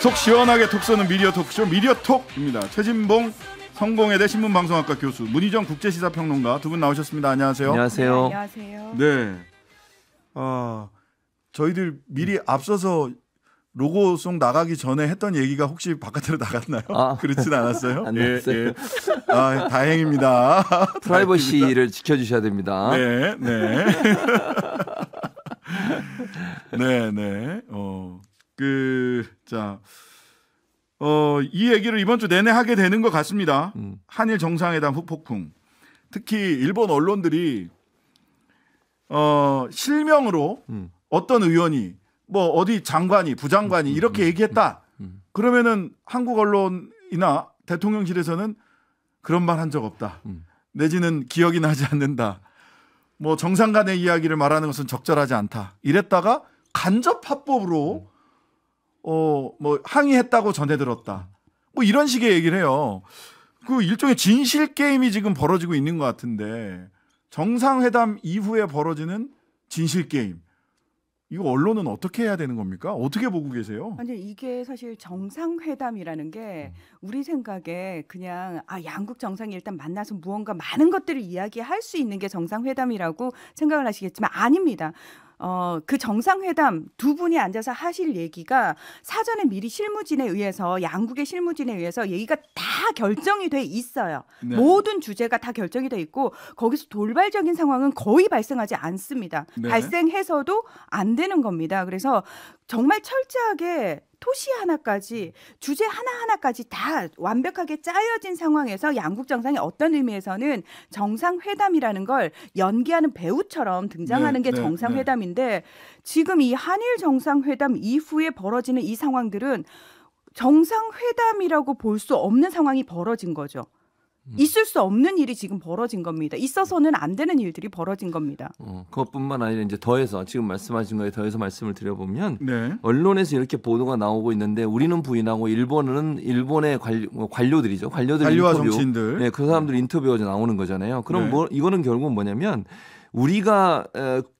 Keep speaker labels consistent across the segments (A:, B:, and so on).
A: 속 시원하게 톡 쏘는 미디어 톡쇼 미디어 톡입니다. 최진봉 성공회대 신문방송학과 교수 문희정 국제시사평론가 두 분 나오셨습니다. 안녕하세요. 안녕하세요. 네. 어, 저희들 미리 음. 앞서서 로고송 나가기 전에 했던 얘기가 혹시 바깥으로 나갔나요? 아.
B: 그렇진 않았어요? 안 예, 예. 아,
A: 다행입니다. 프라이버시를 지켜주셔야 됩니다. 네, 네. 네, 네. 어. 그자 어, 이 얘기를 이번 주 내내 하게 되는 것 같습니다. 음. 한일 정상회담 후폭풍. 특히 일본 언론들이 어, 실명으로 음. 어떤 의원이 뭐 어디 장관이 부장관이 음, 음, 음 이렇게 음, 얘기했다. 그러면은 한국 언론이나 대통령실에서는 그런 말 한 적 없다. 내지는 기억이 나지 않는다. 뭐 정상 간의 이야기를 말하는 것은 적절하지 않다. 이랬다가 간접 합법으로 어, 뭐 항의했다고 전해 들었다. 뭐 이런 식의 얘기를 해요. 그 일종의 진실 게임이 지금 벌어지고 있는 것 같은데 정상회담 이후에 벌어지는 진실 게임. 이거 언론은 어떻게 해야 되는 겁니까? 어떻게 보고 계세요?
C: 아니 이게 사실 정상회담이라는 게 음. 우리 생각에 그냥 아 양국 정상이 일단 만나서 무언가 많은 것들을 이야기할 수 있는 게 정상회담이라고 생각을 하시겠지만 아닙니다. 어, 그 정상회담 두 분이 앉아서 하실 얘기가 사전에 미리 실무진에 의해서 양국의 실무진에 의해서 얘기가 다 결정이 돼 있어요. 네. 모든 주제가 다 결정이 돼 있고 거기서 돌발적인 상황은 거의 발생하지 않습니다. 네. 발생해서도 안 되는 겁니다. 그래서 정말 철저하게 토시 하나까지 주제 하나하나까지 다 완벽하게 짜여진 상황에서 양국 정상이 어떤 의미에서는 정상회담이라는 걸 연기하는 배우처럼 등장하는 네, 게 네, 정상회담인데 네. 지금 이 한일 정상회담 이후에 벌어지는 이 상황들은 정상회담이라고 볼 수 없는 상황이 벌어진 거죠. 음. 있을 수 없는 일이 지금 벌어진 겁니다. 있어서는 안 되는 일들이 벌어진 겁니다.
B: 어, 그것뿐만 아니라 이제 더해서 지금 말씀하신 거에 더해서 말씀을 드려보면 네. 언론에서 이렇게 보도가 나오고 있는데 우리는 부인하고 일본은 일본의 관료, 뭐 관료 들이죠 관료들 관료와 인터뷰, 정치인들. 네, 그 사람들 인터뷰가 나오는 거잖아요. 그럼 네. 뭐 이거는 결국 은 뭐냐면 우리가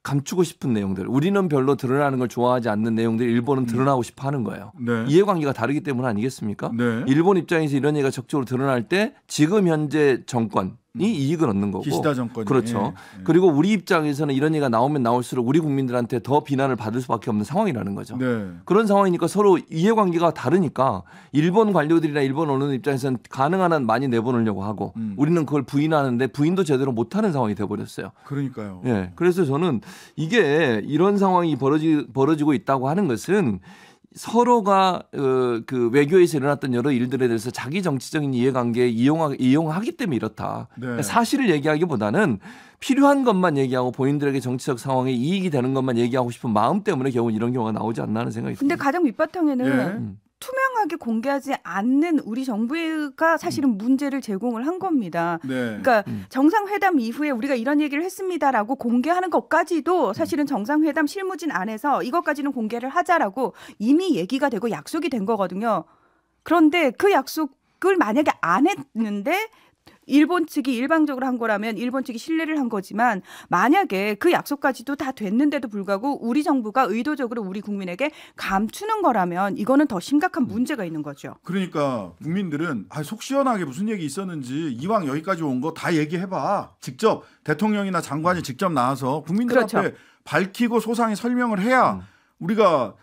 B: 감추고 싶은 내용들, 우리는 별로 드러나는 걸 좋아하지 않는 내용들 일본은 음. 드러나고 싶어 하는 거예요. 네. 이해관계가 다르기 때문 아니겠습니까? 네. 일본 입장에서 이런 얘기가 적극적으로 드러날 때 지금 현재 정권 이 음. 이익을 얻는 거고 기시다 정권 그렇죠. 예. 그리고 우리 입장에서는 이런 얘기가 나오면 나올수록 우리 국민들한테 더 비난을 받을 수밖에 없는 상황이라는 거죠. 네. 그런 상황이니까 서로 이해관계가 다르니까 일본 관료들이나 일본 언론 입장에서는 가능한 한 많이 내보내려고 하고 음. 우리는 그걸 부인하는데 부인도 제대로 못하는 상황이 돼버렸어요. 그러니까요. 예. 그래서 저는 이게 이런 상황이 벌어지, 벌어지고 있다고 하는 것은 서로가 어, 그 외교에서 일어났던 여러 일들에 대해서 자기 정치적인 이해관계에 이용하, 이용하기 때문에 이렇다. 네. 그러니까 사실을 얘기하기보다는 필요한 것만 얘기하고 본인들에게 정치적 상황에 이익이 되는 것만 얘기하고 싶은 마음 때문에 겨우 이런 경우가 나오지 않나 하는 생각이 듭니다.
C: 근데 가장 윗바탕에는 네. 예. 음. 투명하게 공개하지 않는 우리 정부가 사실은 문제를 제공을 한 겁니다. 네. 그러니까 음. 정상회담 이후에 우리가 이런 얘기를 했습니다라고 공개하는 것까지도 음. 사실은 정상회담 실무진 안에서 이것까지는 공개를 하자라고 이미 얘기가 되고 약속이 된 거거든요. 그런데 그 약속을 만약에 안 했는데 일본 측이 일방적으로 한 거라면 일본 측이 신뢰를 한 거지만 만약에 그 약속까지도 다 됐는데도 불구하고 우리 정부가 의도적으로 우리 국민에게 감추는 거라면 이거는 더 심각한 음. 문제가 있는 거죠.
A: 그러니까 국민들은 아, 속 시원하게 무슨 얘기 있었는지 이왕 여기까지 온 거 다 얘기해봐. 직접 대통령이나 장관이 직접 나와서 국민들 그렇죠. 앞에 밝히고 소상히 설명을 해야 음. 우리가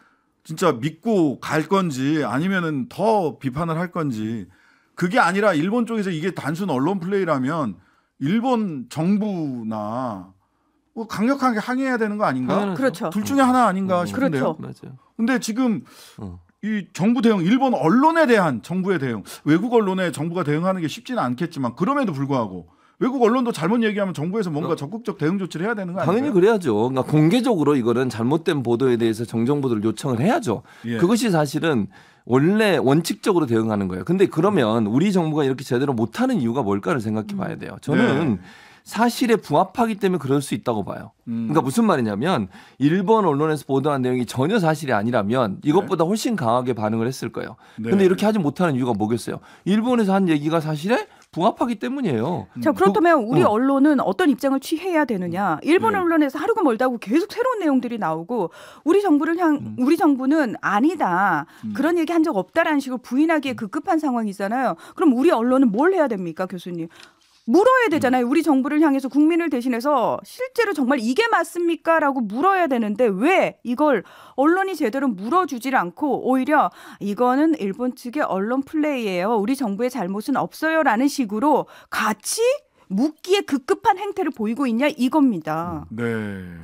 A: 진짜 믿고 갈 건지 아니면은 더 비판을 할 건지 그게 아니라 일본 쪽에서 이게 단순 언론 플레이라면 일본 정부나 뭐 강력하게 항의해야 되는 거 아닌가? 당연하죠. 그렇죠. 둘 중에 하나 아닌가 음, 싶은데요. 그렇죠. 근데 지금 어. 이 정부 대응, 일본 언론에 대한 정부의 대응, 외국 언론에 정부가 대응하는 게 쉽지는 않겠지만 그럼에도 불구하고 외국 언론도 잘못 얘기하면 정부에서 뭔가 그 적극적 대응 조치를 해야 되는 거 아니에요? 당연히
B: 그래야죠. 그러니까 공개적으로 이거는 잘못된 보도에 대해서 정정보도를 요청을 해야죠. 예. 그것이 사실은 원래 원칙적으로 대응하는 거예요. 근데 그러면 음. 우리 정부가 이렇게 제대로 못하는 이유가 뭘까를 생각해 음. 봐야 돼요. 저는 네. 사실에 부합하기 때문에 그럴 수 있다고 봐요. 음. 그러니까 무슨 말이냐면 일본 언론에서 보도한 내용이 전혀 사실이 아니라면 네. 이것보다 훨씬 강하게 반응을 했을 거예요. 네. 근데 이렇게 하지 못하는 이유가 뭐겠어요? 일본에서 한 얘기가 사실에 부합하기 때문이에요. 음. 자
C: 그렇다면 그 우리 어. 언론은 어떤 입장을 취해야 되느냐? 일본 네. 언론에서 하루가 멀다고 계속 새로운 내용들이 나오고 우리 정부를 향 음. 우리 정부는 아니다 음. 그런 얘기 한 적 없다라는 식으로 부인하기에 음. 급급한 상황이잖아요. 그럼 우리 언론은 뭘 해야 됩니까, 교수님? 물어야 음. 되잖아요. 우리 정부를 향해서 국민을 대신해서 실제로 정말 이게 맞습니까? 라고 물어야 되는데 왜 이걸 언론이 제대로 물어주질 않고 오히려 이거는 일본 측의 언론 플레이예요. 우리 정부의 잘못은 없어요. 라는 식으로 같이 묻기에 급급한 행태를 보이고 있냐 이겁니다.
B: 네.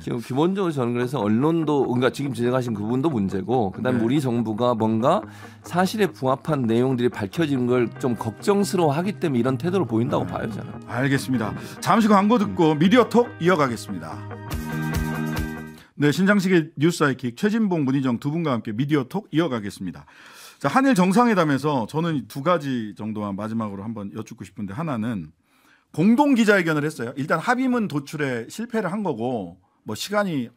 B: 지금 기본적으로 저는 그래서 언론도 그러니까 지금 지적하신 부분도 문제고 그다음 네. 우리 정부가 뭔가 사실에 부합한 내용들이 밝혀지걸좀 걱정스러워하기 때문에 이런 태도를 보인다고 네. 봐요
A: 저는. 알겠습니다. 잠시 광고 듣고 미디어톡 이어가겠습니다. 네, 신장식의 뉴스 아이킥 최진봉 문희정 두 분과 함께 미디어톡 이어가겠습니다. 자, 한일 정상회담에서 저는 두 가지 정도만 마지막으로 한번 여쭙고 싶은데 하나는 공동 기자회견을 했어요. 일단 합의문 도출에 실패를 한 거고 뭐 시간이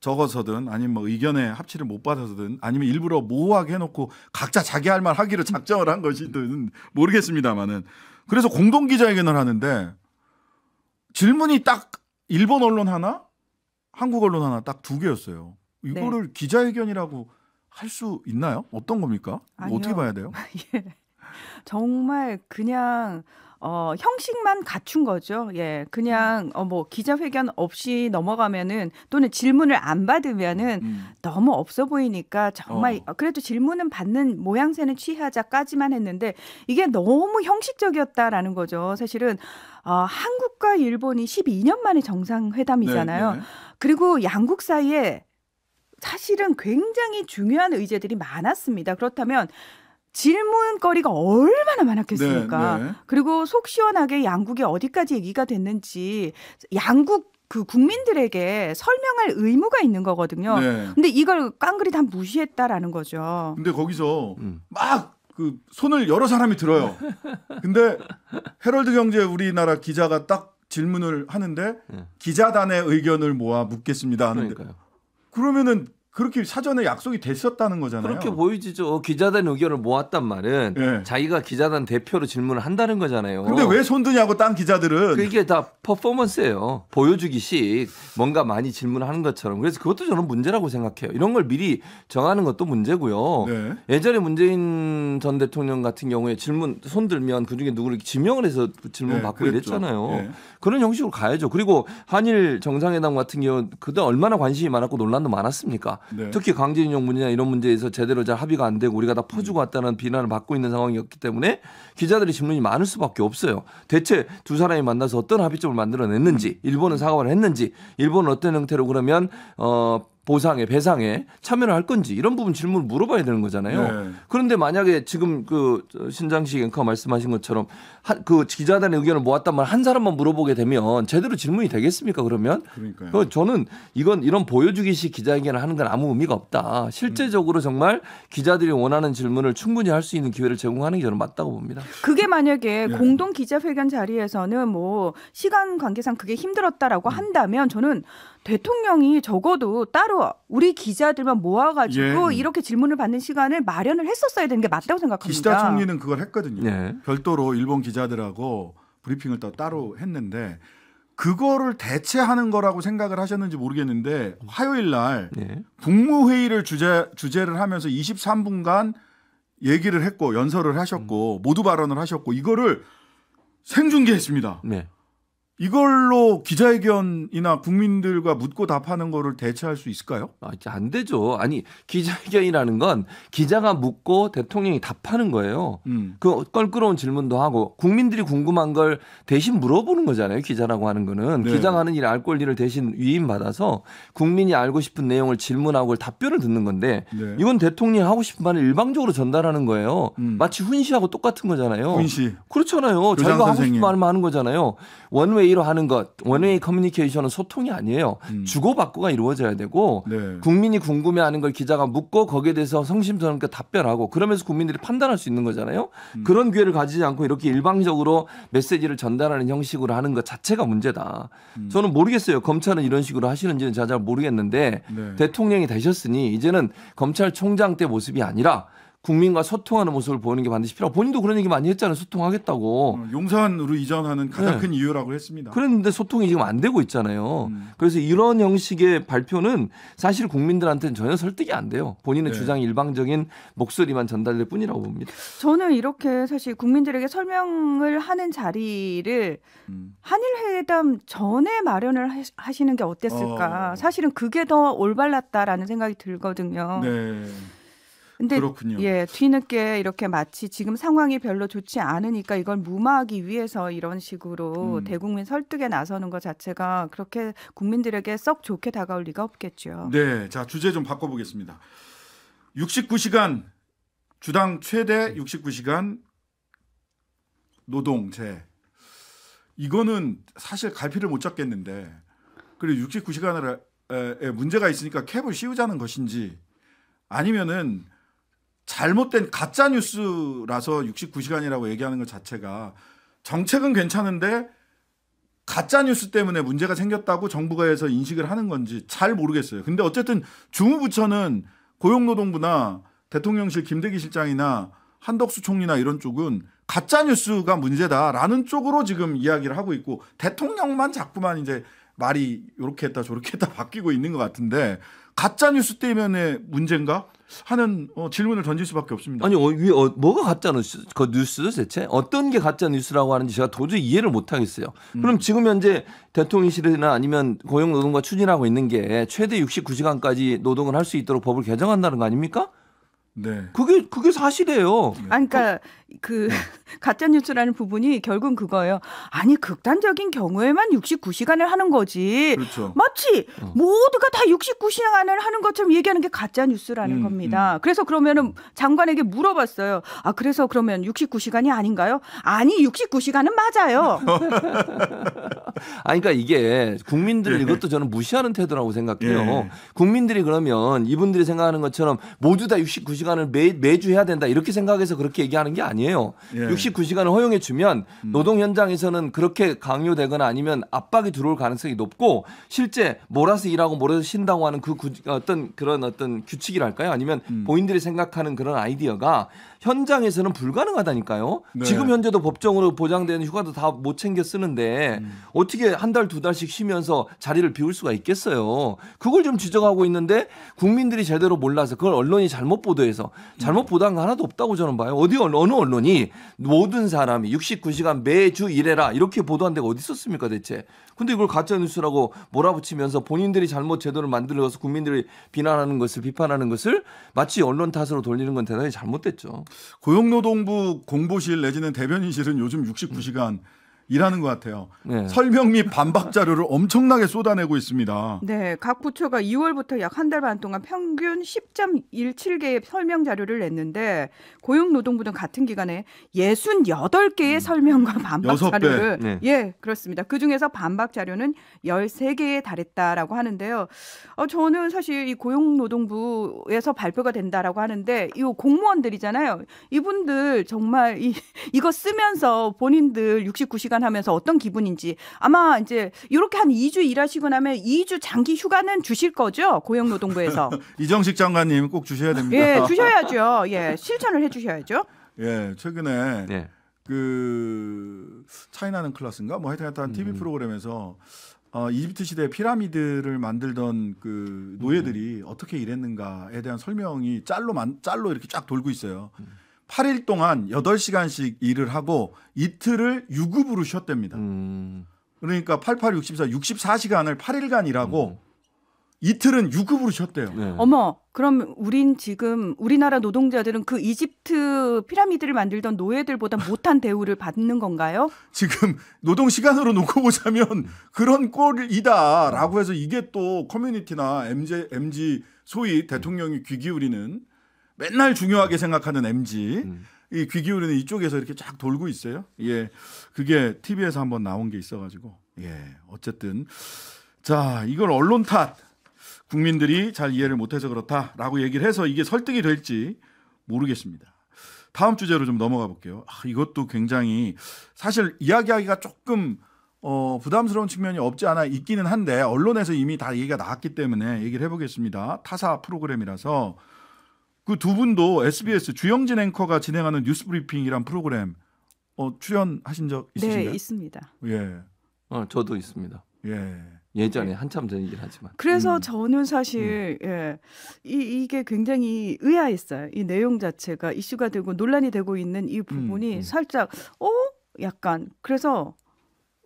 A: 적어서든 아니면 뭐 의견에 합치를 못 받아서든 아니면 일부러 모호하게 해놓고 각자 자기 할 말 하기로 작정을 한 것이든 모르겠습니다만은 그래서 공동 기자회견을 하는데 질문이 딱 일본 언론 하나 한국 언론 하나 딱 두 개였어요. 이거를 네. 기자회견이라고 할 수 있나요? 어떤 겁니까? 뭐 어떻게 봐야 돼요? 예.
C: 정말 그냥 어, 형식만 갖춘 거죠. 예. 그냥 어, 뭐 기자회견 없이 넘어가면은 또는 질문을 안 받으면은 음, 음. 너무 없어 보이니까 정말 어. 그래도 질문은 받는 모양새는 취하자까지만 했는데 이게 너무 형식적이었다라는 거죠. 사실은 어, 한국과 일본이 12년 만에 정상회담이잖아요. 네, 네. 그리고 양국 사이에 사실은 굉장히 중요한 의제들이 많았습니다. 그렇다면 질문거리가 얼마나 많았겠습니까? 네, 네. 그리고 속 시원하게 양국이 어디까지 얘기가 됐는지 양국 그 국민들에게 설명할 의무가 있는 거거든요. 네. 근데 이걸 깡그리 다 무시했다라는 거죠.
A: 근데 거기서 음. 막그 손을 여러 사람이 들어요. 근데 헤럴드 경제 우리나라 기자가 딱 질문을 하는데 네. 기자단의 의견을 모아 묻겠습니다 하는데 그러니까요. 그러면은 그렇게 사전에 약속이 됐었다는 거잖아요. 그렇게
B: 보이지죠. 어, 기자단 의견을 모았단 말은 네. 자기가 기자단 대표로 질문을 한다는 거잖아요. 근데 왜 손드냐고 딴 기자들은. 그게 다 퍼포먼스예요. 보여주기식 뭔가 많이 질문하는 것처럼. 그래서 그것도 저는 문제라고 생각해요. 이런 걸 미리 정하는 것도 문제고요. 네. 예전에 문재인 전 대통령 같은 경우에 질문 손들면 그중에 누구를 지명을 해서 질문 네, 받고 그랬죠. 이랬잖아요. 예. 그런 형식으로 가야죠. 그리고 한일 정상회담 같은 경우 그때 얼마나 관심이 많았고 논란도 많았습니까? 네. 특히 강제징용 문제나 이런 문제에서 제대로 잘 합의가 안 되고 우리가 다 퍼주고 음. 왔다는 비난을 받고 있는 상황이었기 때문에 기자들의 질문이 많을 수밖에 없어요. 대체 두 사람이 만나서 어떤 합의점을 만들어냈는지, 일본은 사과를 했는지, 일본은 어떤 형태로 그러면 어 보상에 배상에 참여를 할 건지 이런 부분 질문을 물어봐야 되는 거잖아요. 네. 그런데 만약에 지금 그 신장식 앵커 말씀하신 것처럼 그 기자단의 의견을 모았단말 한 사람만 물어보게 되면 제대로 질문이 되겠습니까? 그러면 그 저는 이건 이런 보여주기식 기자회견을 하는 건 아무 의미가 없다. 실제적으로 음. 정말 기자들이 원하는 질문을 충분히 할 수 있는 기회를 제공하는 게 저는 맞다고 봅니다.
C: 그게 만약에 네. 공동 기자회견 자리에서는 뭐 시간 관계상 그게 힘들었다라고 음. 한다면 저는 대통령이 적어도 따로 우리 기자들만 모아가지고 예. 이렇게 질문을 받는 시간을 마련을 했었어야 되는 게 맞다고 생각합니다. 기시다 총리는
A: 그걸 했거든요. 예. 별도로 일본 기자들하고 브리핑을 또 따로 했는데 그거를 대체하는 거라고 생각을 하셨는지 모르겠는데 화요일 날 예. 국무회의를 주제 주제를 하면서 23분간 얘기를 했고 연설을 하셨고 음. 모두 발언을 하셨고 이거를 생중계했습니다. 네. 이걸로 기자회견이나 국민들과 묻고 답하는 거를 대체할 수 있을까요? 아, 안 되죠. 아니, 기자회견이라는 건 기자가
B: 묻고 대통령이 답하는 거예요. 음. 그 껄끄러운 질문도 하고 국민들이 궁금한 걸 대신 물어보는 거잖아요. 기자라고 하는 거는. 네. 기자가 하는 일알 권리를 대신 위임받아서 국민이 알고 싶은 내용을 질문하고 답변을 듣는 건데 네. 이건 대통령이 하고 싶은 말을 일방적으로 전달하는 거예요. 음. 마치 훈시하고 똑같은 거잖아요. 훈시. 그렇잖아요. 자기가 선생님. 하고 싶은 말만 하는 거잖아요. 원웨이 원웨이로 하는 것, 음. 원웨이 커뮤니케이션은 소통이 아니에요. 음. 주고받고가 이루어져야 되고 네. 국민이 궁금해하는 걸 기자가 묻고 거기에 대해서 성심성의껏 답변하고 그러면서 국민들이 판단할 수 있는 거잖아요. 음. 그런 기회를 가지지 않고 이렇게 일방적으로 메시지를 전달하는 형식으로 하는 것 자체가 문제다. 음. 저는 모르겠어요. 검찰은 이런 식으로 하시는지는 제가 잘 모르겠는데 네. 대통령이 되셨으니 이제는 검찰총장 때 모습이 아니라 국민과 소통하는 모습을 보이는 게 반드시 필요하고 본인도 그런 얘기 많이 했잖아요. 소통하겠다고. 어, 용산으로 이전하는 가장 네. 큰
A: 이유라고 했습니다.
B: 그런데 소통이 지금 안 되고 있잖아요. 음. 그래서 이런 형식의 발표는 사실 국민들한테는 전혀 설득이 안 돼요. 본인의 네. 주장 일방적인 목소리만 전달될 뿐이라고 봅니다.
C: 저는 이렇게 사실 국민들에게 설명을 하는 자리를 음. 한일회담 전에 마련을 하시는 게 어땠을까. 어. 사실은 그게 더 올바랐다라는 생각이 들거든요. 네.
A: 근데 그렇군요.
C: 예, 뒤늦게 이렇게 마치 지금 상황이 별로 좋지 않으니까 이걸 무마하기 위해서 이런 식으로 음. 대국민 설득에 나서는 것 자체가 그렇게 국민들에게 썩 좋게 다가올 리가 없겠죠.
A: 네, 자 주제 좀 바꿔보겠습니다. 69시간 주당 최대 69시간 노동제 이거는 사실 갈피를 못 잡겠는데 그리고 69시간에 문제가 있으니까 캡을 씌우자는 것인지 아니면은 잘못된 가짜 뉴스라서 69시간이라고 얘기하는 것 자체가 정책은 괜찮은데 가짜 뉴스 때문에 문제가 생겼다고 정부가 해서 인식을 하는 건지 잘 모르겠어요. 근데 어쨌든 주무부처는 고용노동부나 대통령실 김대기 실장이나 한덕수 총리나 이런 쪽은 가짜 뉴스가 문제다라는 쪽으로 지금 이야기를 하고 있고 대통령만 자꾸만 이제 말이 이렇게 했다 저렇게 했다 바뀌고 있는 것 같은데 가짜 뉴스 때문에 문제인가? 하는 어, 질문을 던질 수밖에 없습니다. 아니
B: 어, 위, 어, 뭐가 가짜 뉴스? 그 뉴스 대체 어떤 게 가짜 뉴스라고 하는지 제가 도저히 이해를 못 하겠어요. 음. 그럼 지금 현재 대통령실이나 아니면 고용노동과 추진하고 있는 게 최대 69시간까지 노동을 할 수 있도록 법을 개정한다는 거 아닙니까? 네. 그게 그게 사실이에요.
C: 아니, 그러니까 어, 그 네. 가짜 뉴스라는 부분이 결국은 그거예요. 아니 극단적인 경우에만 69시간을 하는 거지. 그렇죠. 마치 어. 모두가 다 69시간을 하는 것처럼 얘기하는 게 가짜 뉴스라는 음, 겁니다. 음. 그래서 그러면은 장관에게 물어봤어요. 아 그래서 그러면 69시간이 아닌가요? 아니 69시간은 맞아요.
B: 아니 그러니까 이게 국민들 네. 이것도 저는 무시하는 태도라고 생각해요. 예. 국민들이 그러면 이분들이 생각하는 것처럼 모두 다 69시간을 매, 매주 해야 된다 이렇게 생각해서 그렇게 얘기하는 게 아니에요. 아니에요. 예. 69시간을 허용해 주면 음. 노동 현장에서는 그렇게 강요되거나 아니면 압박이 들어올 가능성이 높고 실제 몰아서 일하고 몰아서 쉰다고 하는 그 어떤 그런 어떤 규칙이랄까요? 아니면 음. 본인들이 생각하는 그런 아이디어가 현장에서는 불가능하다니까요. 네. 지금 현재도 법정으로 보장되는 휴가도 다 못 챙겨 쓰는데 음. 어떻게 한 달 두 달씩 쉬면서 자리를 비울 수가 있겠어요. 그걸 좀 지적하고 있는데 국민들이 제대로 몰라서 그걸 언론이 잘못 보도해서 음. 잘못 보도한 거 하나도 없다고 저는 봐요. 어디 어느 언론 언론이 모든 사람이 69시간 매주 일해라 이렇게 보도한 데가 어디 있었습니까 대체? 근데 이걸 가짜 뉴스라고 몰아붙이면서 본인들이 잘못 제도를 만들어서 국민들이 비난하는 것을 비판하는 것을 마치 언론 탓으로 돌리는 건 대단히
A: 잘못됐죠. 고용노동부 공보실 내지는 대변인실은 요즘 69시간 음. 일하는 것 같아요. 네. 설명 및 반박 자료를 엄청나게 쏟아내고 있습니다.
C: 네, 각 부처가 2월부터 약 한 달 반 동안 평균 10.17개의 설명 자료를 냈는데 고용노동부는 같은 기간에 68개의 음. 설명과 반박 6배. 자료를 네. 예, 그렇습니다. 그중에서 반박 자료는 13개에 달했다라고 하는데요. 어, 저는 사실 이 고용노동부에서 발표가 된다라고 하는데 이 공무원들이잖아요. 이분들 정말 이, 이거 쓰면서 본인들 69시간 하면서 어떤 기분인지 아마 이제 이렇게 한 2주 일하시고 나면 2주 장기 휴가는 주실 거죠? 고용노동부에서.
A: 이정식 장관님 꼭 주셔야 됩니다. 예, 주셔야죠.
C: 예, 실천을 해 주셔야죠.
A: 예, 최근에 예. 그 차이나는 클라스인가 뭐 하여튼 하여튼 TV 음. 프로그램에서 어, 이집트 시대 피라미드를 만들던 그 노예들이 음. 어떻게 일했는가에 대한 설명이 짤로 만, 짤로 이렇게 쫙 돌고 있어요. 음. 8일 동안 8시간씩 일을 하고 이틀을 유급으로 쉬었답니다. 음. 그러니까 8864 64시간을 8일간 일하고 음. 이틀은 유급으로 쉬었대요. 네.
C: 어머, 그럼 우린 지금 우리나라 노동자들은 그 이집트 피라미드를 만들던 노예들보다 못한 대우를 받는 건가요?
A: 지금 노동 시간으로 놓고 보자면 음. 그런 꼴이다라고 해서 이게 또 커뮤니티나 MZ, MZ 소위 대통령이 귀 기울이는 맨날 중요하게 생각하는 MG 음. 이귀 기울이는 이쪽에서 이렇게 쫙 돌고 있어요. 예, 그게 TV에서 한번 나온 게 있어가지고 예, 어쨌든 자 이걸 언론 탓 국민들이 잘 이해를 못해서 그렇다라고 얘기를 해서 이게 설득이 될지 모르겠습니다. 다음 주제로 좀 넘어가 볼게요. 아, 이것도 굉장히 사실 이야기하기가 조금 어, 부담스러운 측면이 없지 않아 있기는 한데 언론에서 이미 다 얘기가 나왔기 때문에 얘기를 해보겠습니다. 타사 프로그램이라서 그두 분도 SBS 주영진 앵커가 진행하는 뉴스브리핑이란 프로그램 어, 출연하신 적 네, 있으신가요? 네, 있습니다. 예. 어, 저도 있습니다. 예. 예전에 한참 전이긴 하지만.
C: 그래서 음. 저는 사실 음. 예, 이, 이게 굉장히 의아했어요. 이 내용 자체가 이슈가 되고 논란이 되고 있는 이 부분이 음, 음. 살짝 어 약간 그래서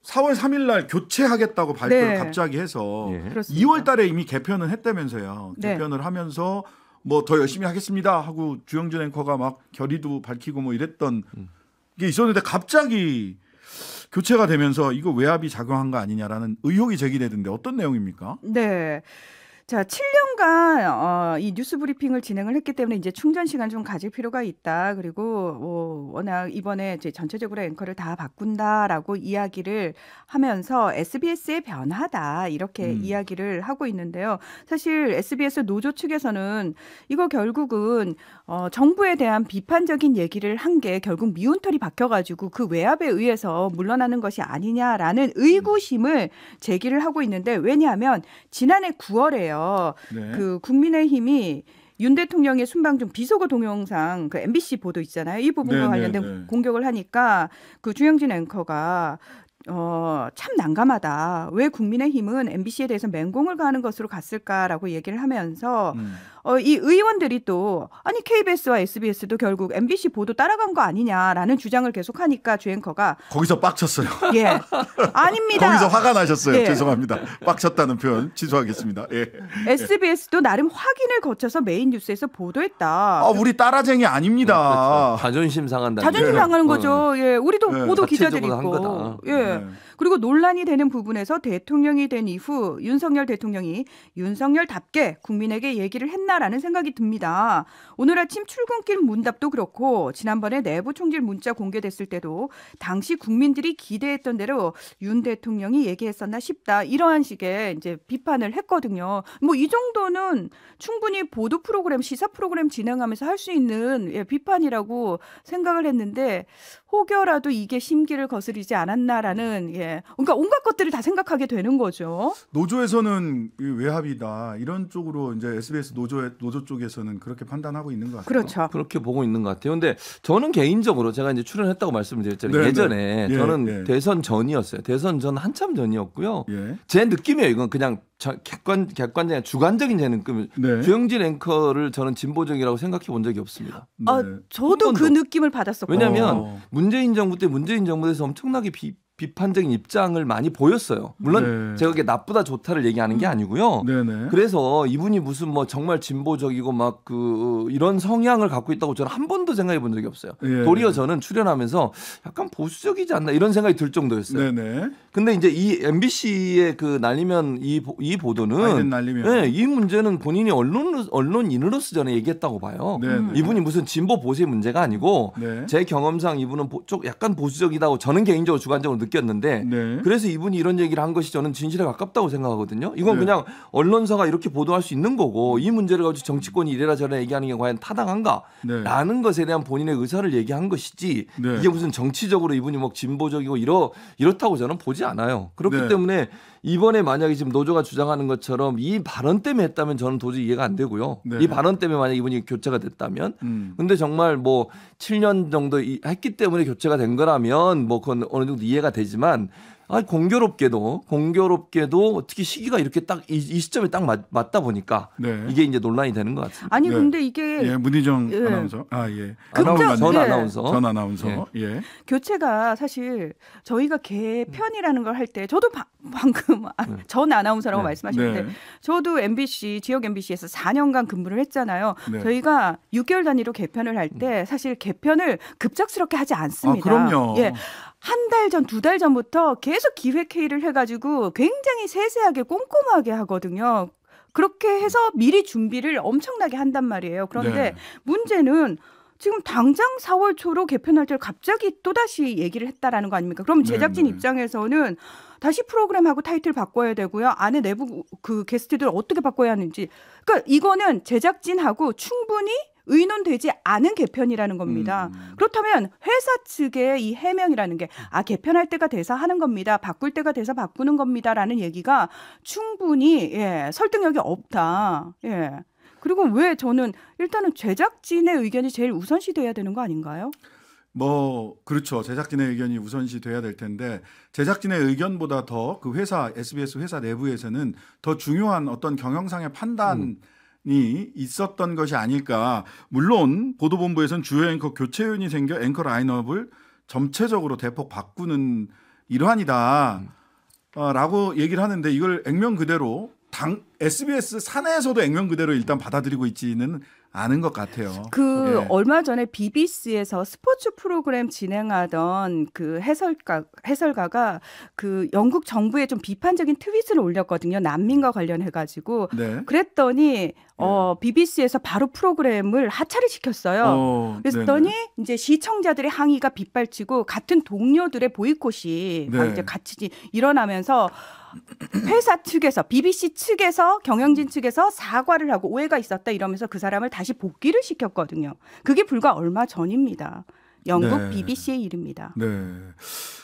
A: 4월 3일 날 교체하겠다고 발표를 네. 갑자기 해서 예. 2월 달에 이미 개편을 했다면서요. 네. 개편을 네. 하면서 뭐더 열심히 하겠습니다 하고 주영준 앵커가 막 결의도 밝히고 뭐 이랬던 음. 게 있었는데 갑자기 교체가 되면서 이거 외압이 작용한 거 아니냐라는 의혹이 제기되던데 어떤 내용입니까?
C: 네. 자, 7년간 어, 이 뉴스 브리핑을 진행을 했기 때문에 이제 충전 시간 좀 가질 필요가 있다. 그리고 어, 워낙 이번에 이제 전체적으로 앵커를 다 바꾼다라고 이야기를 하면서 SBS의 변화다 이렇게 음. 이야기를 하고 있는데요. 사실 SBS 노조 측에서는 이거 결국은 어, 정부에 대한 비판적인 얘기를 한 게 결국 미운털이 박혀가지고 그 외압에 의해서 물러나는 것이 아니냐라는 음. 의구심을 제기를 하고 있는데 왜냐하면 지난해 9월에요. 네. 그 국민의힘이 윤 대통령의 순방중 비속어 동영상 그 MBC 보도 있잖아요. 이 부분과 네네, 네, 관련된 네네. 공격을 하니까 그 주영진 앵커가 어, 참 난감하다. 왜 국민의힘은 MBC에 대해서 맹공을 가하는 것으로 갔을까라고 얘기를 하면서 음. 어, 이 의원들이 또 아니 KBS와 SBS도 결국 MBC 보도 따라간 거 아니냐라는 주장을 계속하니까 주앵커가
A: 거기서 빡쳤어요. 예,
C: 아닙니다. 거기서 화가 나셨어요. 예. 죄송합니다.
A: 빡쳤다는 표현 취소하겠습니다. 예. SBS도
C: 나름 확인을 거쳐서 메인 뉴스에서 보도했다. 아, 우리
A: 따라쟁이 아닙니다. 네, 그렇죠. 자존심 상한다. 자존심 상하는 어. 거죠. 예,
C: 우리도 네. 보도 기자들이 고 예. 네. 그리고 논란이 되는 부분에서 대통령이 된 이후 윤석열 대통령이 윤석열답게 국민에게 얘기를 했나라는 생각이 듭니다. 오늘 아침 출근길 문답도 그렇고 지난번에 내부 총질 문자 공개됐을 때도 당시 국민들이 기대했던 대로 윤 대통령이 얘기했었나 싶다. 이러한 식의 이제 비판을 했거든요. 뭐 이 정도는 충분히 보도 프로그램, 시사 프로그램 진행하면서 할 수 있는 예, 비판이라고 생각을 했는데 혹여라도 이게 심기를 거스르지 않았나라는 예, 예. 그러니까 온갖 것들을 다 생각하게 되는 거죠.
A: 노조에서는 외합이다 이런 쪽으로 이제 SBS 노조 노조 쪽에서는 그렇게 판단하고 있는 것 같아요. 그렇죠. 그렇게 보고 있는 것
B: 같아요. 근데 저는 개인적으로 제가 이제 출연했다고 말씀 드렸잖아요. 네, 네, 예전에 네. 저는 네. 대선 전이었어요. 대선 전 한참 전이었고요. 예. 제 느낌이에요. 이건 그냥 객관 객관적인 주관적인 제 느낌. 네. 주영진 앵커를 저는 진보적이라고 생각해 본 적이 없습니다. 아, 네.
C: 저도 그 느낌을 받았었고. 왜냐하면
B: 문재인 정부 때 문재인 정부에서 엄청나게 비, 비판적인 입장을 많이 보였어요. 물론 네. 제가 그게 나쁘다 좋다를 얘기하는 게 음. 아니고요. 네네. 그래서 이분이 무슨 뭐 정말 진보적이고 막 그 이런 성향을 갖고 있다고 저는 한 번도 생각해 본 적이 없어요. 예. 도리어 저는 출연하면서 약간 보수적이지 않나 이런 생각이 들 정도였어요. 네네. 근데 이제 이 MBC의 그 날리면 이, 이 보도는 날리면. 네, 이 문제는 본인이 언론 언론인으로서 전에 얘기했다고 봐요. 네네. 이분이 무슨 진보 보수의 문제가 아니고 네. 제 경험상 이분은 보, 약간 보수적이다고 저는 개인적으로 주관적으로 느꼈는데 네. 그래서 이분이 이런 얘기를 한 것이 저는 진실에 가깝다고 생각하거든요. 이건 네. 그냥 언론사가 이렇게 보도할 수 있는 거고 이 문제를 가지고 정치권이 이래라 저래라 얘기하는 게 과연 타당한가라는 네. 것에 대한 본인의 의사를 얘기한 것이지 네. 이게 무슨 정치적으로 이분이 뭐 진보적이고 이러 이렇다고 저는 보지 않아요. 그렇기 네. 때문에 이번에 만약에 지금 노조가 주장하는 것처럼 이 발언 때문에 했다면 저는 도저히 이해가 안 되고요. 네. 이 발언 때문에 만약 이분이 교체가 됐다면 음. 근데 정말 뭐 7년 정도 했기 때문에 교체가 된 거라면 뭐 그건 어느 정도 이해가 되지만 아 공교롭게도 공교롭게도 어떻게 시기가 이렇게 딱이 이 시점에 딱 맞, 다 보니까 네. 이게 이제 논란이 되는 것 같아요. 아니 네. 근데 이게 예, 문희정 예. 아나운서 아 예.
C: 아나운서 전
A: 아나운서 전 아나운서 예. 예.
C: 교체가 사실 저희가 개편이라는 걸 할 때 저도 바, 방금 아, 네. 전 아나운서라고 네. 말씀하셨는데 네. 저도 MBC 지역 MBC에서 4년간 근무를 했잖아요. 네. 저희가 6개월 단위로 개편을 할때 음. 사실 개편을 급작스럽게 하지 않습니다. 아, 그럼요. 예. 한달 전, 두 달 전부터 계속 기획회의를 해가지고 굉장히 세세하게 꼼꼼하게 하거든요. 그렇게 해서 미리 준비를 엄청나게 한단 말이에요. 그런데 네. 문제는 지금 당장 4월 초로 개편할때 갑자기 또다시 얘기를 했다라는 거 아닙니까? 그럼 제작진 네, 네. 입장에서는 다시 프로그램하고 타이틀 바꿔야 되고요. 안에 내부 그 게스트들 어떻게 바꿔야 하는지. 그러니까 이거는 제작진하고 충분히 의논되지 않은 개편이라는 겁니다. 음. 그렇다면 회사 측의 이 해명이라는 게 아 개편할 때가 돼서 하는 겁니다. 바꿀 때가 돼서 바꾸는 겁니다라는 얘기가 충분히 예, 설득력이 없다. 예. 그리고 왜 저는 일단은 제작진의 의견이 제일 우선시 돼야 되는 거 아닌가요?
A: 뭐 그렇죠. 제작진의 의견이 우선시 돼야 될 텐데 제작진의 의견보다 더 그 회사 SBS 회사 내부에서는 더 중요한 어떤 경영상의 판단 음. 이 있었던 것이 아닐까. 물론 보도본부에서는 주요 앵커 교체윤이 생겨 앵커 라인업을 전체적으로 대폭 바꾸는 일환이다. 어, 라고 얘기를 하는데 이걸 액면 그대로 당 SBS 사내에서도 액면 그대로 일단 받아들이고 있지는 않은 것 같아요.
C: 그 예. 얼마 전에 BBC에서 스포츠 프로그램 진행하던 그 해설가 해설가가 그 영국 정부에 좀 비판적인 트윗을 올렸거든요. 난민과 관련해 가지고 네. 그랬더니 예. 어, BBC에서 바로 프로그램을 하차를 시켰어요. 어, 그랬더니 네네. 이제 시청자들의 항의가 빗발치고 같은 동료들의 보이콧이 아, 네. 이제 같이 일어나면서 회사 측에서 BBC 측에서 경영진 측에서 사과를 하고 오해가 있었다 이러면서 그 사람을 다시 복귀를 시켰거든요. 그게 불과 얼마 전입니다. 영국 네. BBC의 일입니다.
A: 네.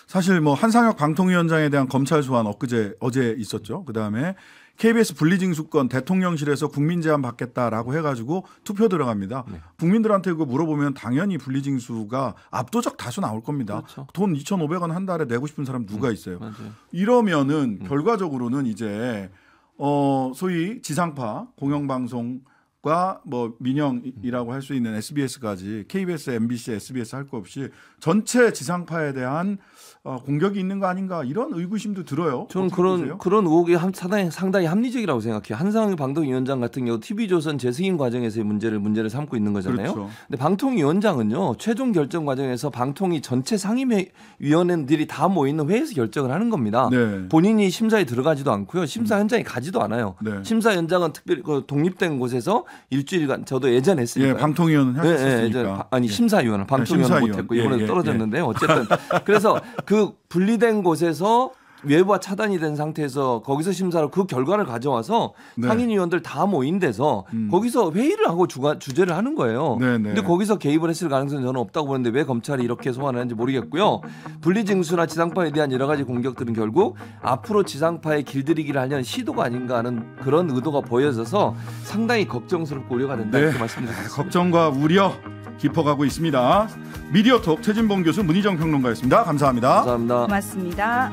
A: 사실 뭐 한상혁 방통위원장에 대한 검찰 소환 엊그제 어제 있었죠. 그다음에 KBS 분리징수권 대통령실에서 국민 제안 받겠다라고 해가지고 투표 들어갑니다. 네. 국민들한테 그거 물어보면 당연히 분리징수가 압도적 다수 나올 겁니다. 그렇죠. 돈 2,500원 한 달에 내고 싶은 사람 누가 음, 있어요? 음, 이러면은 음. 결과적으로는 이제 어 소위 지상파 공영방송 과뭐 민영이라고 할 수 있는 SBS까지 KBS, MBC, SBS 할 거 없이 전체 지상파에 대한 어, 공격이 있는 거 아닌가 이런 의구심도 들어요. 저는 그런 보세요?
B: 그런 의혹이 상당히, 상당히 합리적이라고 생각해요. 한상희 방통위원장 같은 경우 TV조선 재승인 과정에서의 문제를 문제를 삼고 있는 거잖아요. 그렇죠. 근데 방통위원장은요 최종 결정 과정에서 방통위 전체 상임위원들이 다 모이는 회의에서 결정을 하는 겁니다. 네. 본인이 심사에 들어가지도 않고요, 심사 음. 현장에 가지도 않아요. 네. 심사 현장은 특별히 그 독립된 곳에서 일주일간 저도 예전에 했습니다 예, 방통위원은 했었으니까. 네, 네, 예, 아니 네, 심사위원은방통위원못 했고 이번에 예, 예, 떨어졌는데 예. 어쨌든 그래서 그 분리된 곳에서 외부와 차단이 된 상태에서 거기서 심사를그 결과를 가져와서 네. 상인위원들 다 모인 데서 음. 거기서 회의를 하고 주가, 주제를 하는 거예요. 네, 네. 근데 거기서 개입을 했을 가능성은 저는 없다고 보는데 왜 검찰이 이렇게 소환을 하는지 모르겠고요. 분리징수나 지상파에 대한 여러 가지 공격들은 결국 앞으로 지상파에 길들이기를 하려는 시도가 아닌가 하는 그런 의도가 보여져서
A: 상당히 걱정스럽고 우려가 된다 이렇게 네. 말씀드렸습니다. 걱정과 우려 깊어가고 있습니다. 미디어톡 최진봉 교수 문희정 평론가였습니다. 감사합니다. 감사합니다.
C: 고맙습니다.